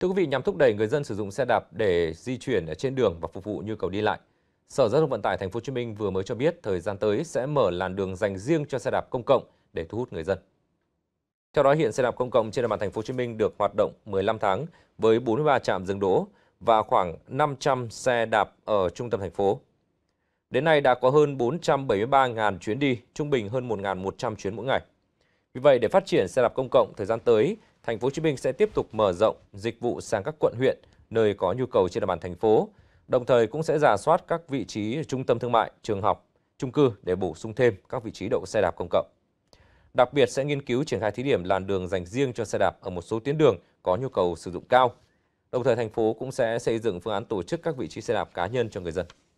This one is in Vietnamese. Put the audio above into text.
Thưa quý vị, nhằm thúc đẩy người dân sử dụng xe đạp để di chuyển ở trên đường và phục vụ nhu cầu đi lại, Sở Giao thông Vận tải Thành phố Hồ Chí Minh vừa mới cho biết thời gian tới sẽ mở làn đường dành riêng cho xe đạp công cộng để thu hút người dân. Theo đó, hiện xe đạp công cộng trên địa bàn Thành phố Hồ Chí Minh được hoạt động 15 tháng với 43 trạm dừng đỗ và khoảng 500 xe đạp ở trung tâm thành phố. Đến nay đã có hơn 473.000 chuyến đi, trung bình hơn 1.100 chuyến mỗi ngày. Vì vậy, để phát triển xe đạp công cộng thời gian tới, Thành phố Hồ Chí Minh sẽ tiếp tục mở rộng dịch vụ sang các quận huyện nơi có nhu cầu trên địa bàn thành phố, đồng thời cũng sẽ giả soát các vị trí trung tâm thương mại, trường học, chung cư để bổ sung thêm các vị trí đậu xe đạp công cộng. Đặc biệt sẽ nghiên cứu triển khai thí điểm làn đường dành riêng cho xe đạp ở một số tuyến đường có nhu cầu sử dụng cao. Đồng thời thành phố cũng sẽ xây dựng phương án tổ chức các vị trí xe đạp cá nhân cho người dân.